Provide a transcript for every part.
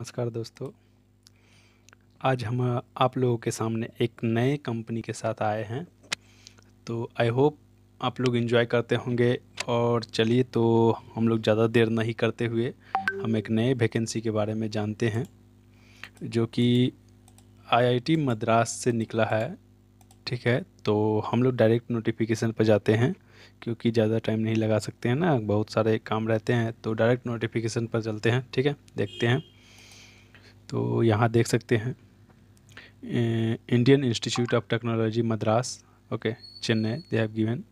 नमस्कार दोस्तों आज हम आप लोगों के सामने एक नए कंपनी के साथ आए हैं तो आई होप आप लोग इन्जॉय करते होंगे और चलिए तो हम लोग ज़्यादा देर नहीं करते हुए हम एक नए वैकेंसी के बारे में जानते हैं जो कि आईआईटी मद्रास से निकला है ठीक है तो हम लोग डायरेक्ट नोटिफिकेशन पर जाते हैं क्योंकि ज़्यादा टाइम नहीं लगा सकते हैं ना बहुत सारे काम रहते हैं तो डायरेक्ट नोटिफिकेशन पर चलते हैं ठीक है देखते हैं तो यहाँ देख सकते हैं Indian Institute of Technology Madras okay Chennai they have given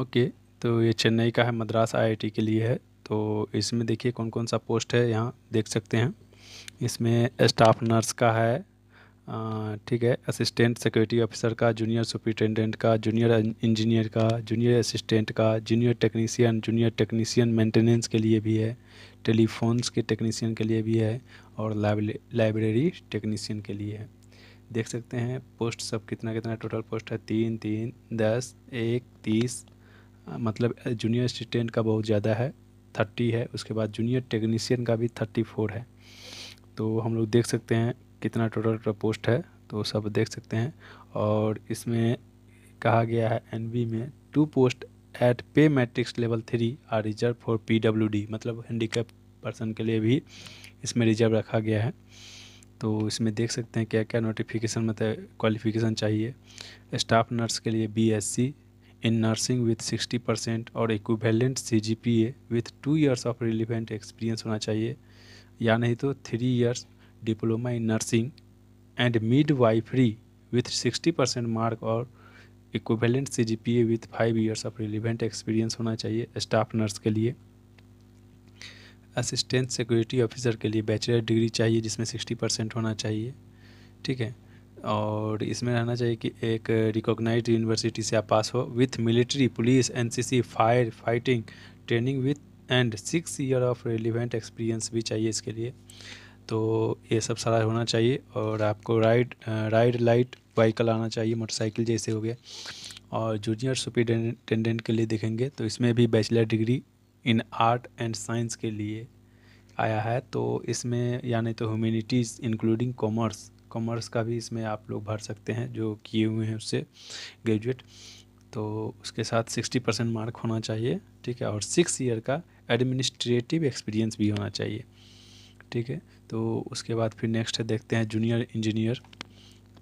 okay तो ये चेन्नई का है मद्रास आईआईटी के लिए है तो इसमें देखिए कौन कौन सा पोस्ट है यहाँ देख सकते हैं इसमें स्टाफ नर्स का है ठीक है असिस्टेंट सिक्योरिटी ऑफिसर का जूनियर सुपरिटेंडेंट का जूनियर इंजीनियर का जूनियर असिस्टेंट का junior technician junior technician maintenance के लिए भी है टेलीफोन्स के टेक्नीसियन के लिए भी है और लाइब्रेरी टेक्नीसियन के लिए है देख सकते हैं पोस्ट सब कितना कितना टोटल पोस्ट है तीन तीन दस एक तीस मतलब जूनियर असिस्टेंट का बहुत ज़्यादा है थर्टी है उसके बाद जूनियर टेक्नीसियन का भी थर्टी फोर है तो हम लोग देख सकते हैं कितना टोटल पोस्ट है तो सब देख सकते हैं और इसमें कहा गया है एनबी में two post at pay matrix level three are reserve for PWD मतलब हैंडीकैप पर्सन के लिए भी इसमें रिजर्व रखा गया है तो इसमें देख सकते हैं क्या क्या नोटिफिकेशन मतलब क्वालिफिकेशन चाहिए स्टाफ नर्स के लिए C in nursing with 60 percent और equivalent C G P A with two years of relevant experience होना चाहिए या नहीं तो three years diploma in nursing and midwifery with sixty percent mark और equivalent C G P A with five years of relevant experience होना चाहिए staff nurse के लिए असिस्टेंट सिक्योरिटी ऑफिसर के लिए बैचलर डिग्री चाहिए जिसमें सिक्सटी परसेंट होना चाहिए ठीक है और इसमें रहना चाहिए कि एक रिकॉग्नाइज यूनिवर्सिटी से आप पास हो with military police N C C fire fighting training with and six year of relevant experience भी चाहिए इसके लिए तो ये सब सारा होना चाहिए और आपको राइड राइड लाइट वाइकल आना चाहिए मोटरसाइकिल जैसे हो गया और जूनियर सुपरिटेंडेंट के लिए देखेंगे तो इसमें भी bachelor degree in art and science के लिए आया है तो इसमें यानी तो ह्यूमिनिटीज़ इंक्लूडिंग कॉमर्स कॉमर्स का भी इसमें आप लोग भर सकते हैं जो किए हुए हैं उससे ग्रेजुएट तो उसके साथ सिक्सटी परसेंट मार्क होना चाहिए ठीक है और सिक्स ईयर का एडमिनिस्ट्रेटिव एक्सपीरियंस भी होना चाहिए ठीक है तो उसके बाद फिर नेक्स्ट है देखते हैं जूनियर इंजीनियर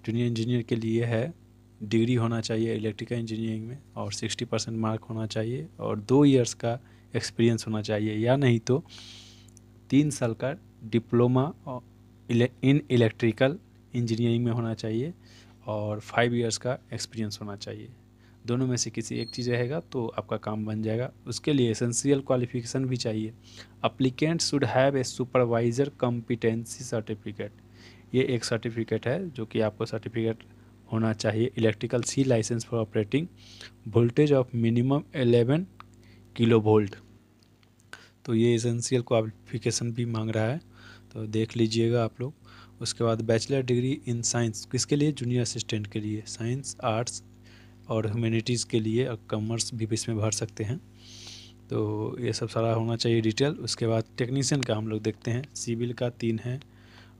जूनियर इंजीनियर के लिए है डिग्री होना चाहिए इलेक्ट्रिकल इंजीनियरिंग में और 60 परसेंट मार्क होना चाहिए और दो इयर्स का एक्सपीरियंस होना चाहिए या नहीं तो तीन साल का डिप्लोमा इन इलेक्ट्रिकल इंजीनियरिंग में होना चाहिए और फाइव इयर्स का एक्सपीरियंस होना चाहिए दोनों में से किसी एक चीज़ रहेगा तो आपका काम बन जाएगा उसके लिए एसेंशियल क्वालिफिकेशन भी चाहिए applicant should have a supervisor competency certificate ये एक सर्टिफिकेट है जो कि आपको सर्टिफिकेट होना चाहिए electrical C licence for operating voltage of minimum eleven kilo volt तो ये एसेंशियल क्वालिफिकेशन भी मांग रहा है तो देख लीजिएगा आप लोग उसके बाद बैचलर डिग्री इन साइंस किसके लिए जूनियर असिस्टेंट के लिए साइंस आर्ट्स और ह्यूमैनिटीज़ के लिए और कॉमर्स भी इसमें भर सकते हैं तो ये सब सारा होना चाहिए डिटेल उसके बाद टेक्नीसियन का हम लोग देखते हैं सिविल का तीन है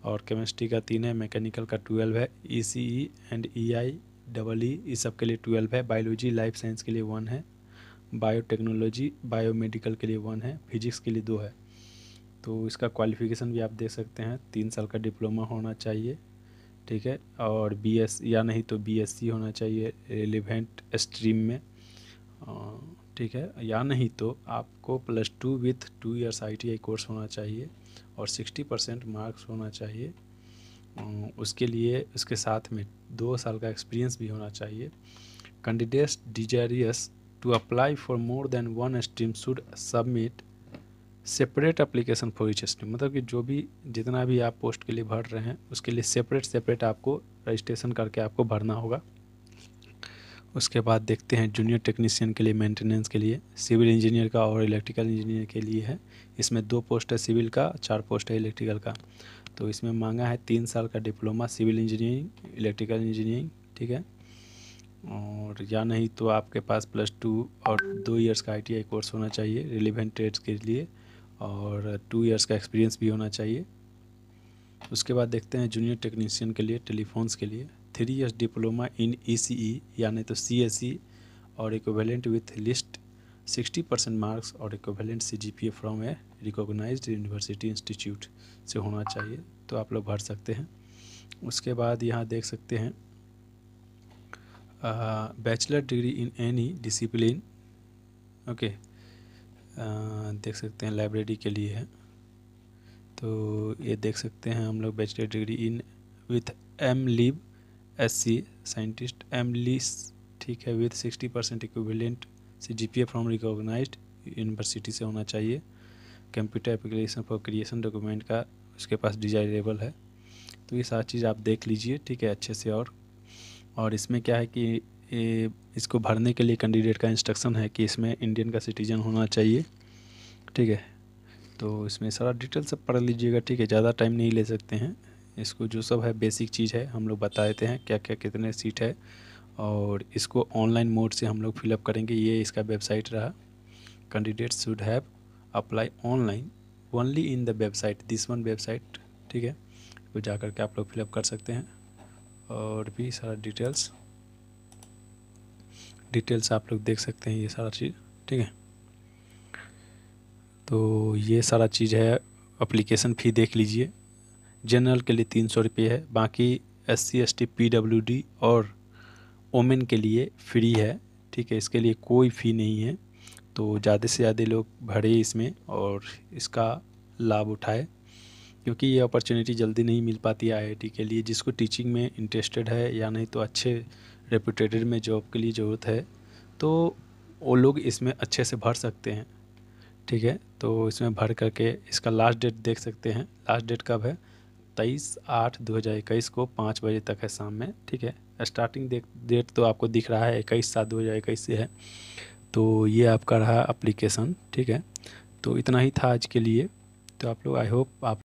और केमिस्ट्री का तीन है मैकेनिकल का ट्वेल्व है ई सी E and E I double E इस सब के लिए ट्वेल्व है बायोलॉजी लाइफ साइंस के लिए वन है बायोटेक्नोलॉजी बायोमेडिकल के लिए वन है फिजिक्स के लिए दो है तो इसका क्वालिफिकेशन भी आप देख सकते हैं तीन साल का डिप्लोमा होना चाहिए ठीक है और बी एस या नहीं तो बी एस सी होना चाहिए रिलीवेंट स्ट्रीम में ठीक है या नहीं तो आपको plus two with two years I T I course होना चाहिए और सिक्सटी परसेंट मार्क्स होना चाहिए उसके लिए उसके साथ में दो साल का एक्सपीरियंस भी होना चाहिए candidates desirous to apply for more than one stream should submit separate application for each stream मतलब कि जो भी जितना भी आप पोस्ट के लिए भर रहे हैं उसके लिए सेपरेट सेपरेट आपको रजिस्ट्रेशन करके आपको भरना होगा उसके बाद देखते हैं जूनियर टेक्नीशियन के लिए मेंटेनेंस के लिए सिविल इंजीनियर का और इलेक्ट्रिकल इंजीनियर के लिए है इसमें दो पोस्ट है सिविल का चार पोस्ट है इलेक्ट्रिकल का तो इसमें मांगा है तीन साल का diploma civil engineering electrical engineering ठीक है और या नहीं तो आपके पास प्लस टू और दो ईयर्स का आई कोर्स होना चाहिए रिलीवेंट ट्रेड्स के लिए और टू इयर्स का एक्सपीरियंस भी होना चाहिए उसके बाद देखते हैं जूनियर टेक्नीशियन के लिए टेलीफोन्स के लिए three years diploma in E यानी तो सी e और equivalent with least 60 percent marks और equivalent C G P A from a recognise university institute से होना चाहिए तो आप लोग भर सकते हैं उसके बाद यहाँ देख सकते हैं bachelor degree in any discipline okay देख सकते हैं लाइब्रेरी के लिए है तो ये देख सकते हैं हम लोग bachelor degree in with M lib S C scientist M lis ठीक है with sixty percent equivalent C G P A from recognise university से होना चाहिए computer application for creation document का उसके पास डिजायरेबल है तो ये सारी चीज़ आप देख लीजिए ठीक है अच्छे से और और इसमें क्या है कि इसको भरने के लिए कैंडिडेट का इंस्ट्रक्शन है कि इसमें इंडियन का सिटीजन होना चाहिए ठीक है तो इसमें सारा डिटेल सब पढ़ लीजिएगा ठीक है ज़्यादा टाइम नहीं ले सकते हैं इसको जो सब है बेसिक चीज़ है हम लोग बता देते हैं क्या क्या कितने सीट है और इसको ऑनलाइन मोड से हम लोग फिलअप करेंगे ये इसका वेबसाइट रहा candidate should have apply online only in the website this one website ठीक है तो जा करके आप लोग फिलअप कर सकते हैं और भी सारा डिटेल्स डिटेल्स आप लोग देख सकते हैं ये सारा चीज़ ठीक है तो ये सारा चीज़ है अप्लीकेशन फ़ी देख लीजिए जनरल के लिए तीन सौ रुपये है बाकी S C S T P W D और ओमेन के लिए फ्री है ठीक है इसके लिए कोई फ़ी नहीं है तो ज़्यादा से ज़्यादा लोग भरे इसमें और इसका लाभ उठाए क्योंकि ये अपॉर्चुनिटी जल्दी नहीं मिल पाती है आईआईटी के लिए जिसको टीचिंग में इंटरेस्टेड है या नहीं तो अच्छे रेपूटेटेड में जॉब के लिए ज़रूरत है तो वो लोग इसमें अच्छे से भर सकते हैं ठीक है तो इसमें भर करके इसका लास्ट डेट देख सकते हैं लास्ट डेट कब है तेईस आठ दो हज़ार इक्कीस को पाँच बजे तक है शाम में ठीक है स्टार्टिंग डेट तो आपको दिख रहा है इक्कीस सात दो हज़ार इक्कीस से है तो ये आपका रहा एप्लीकेशन ठीक है तो इतना ही था आज के लिए तो आप लोग आई होप आप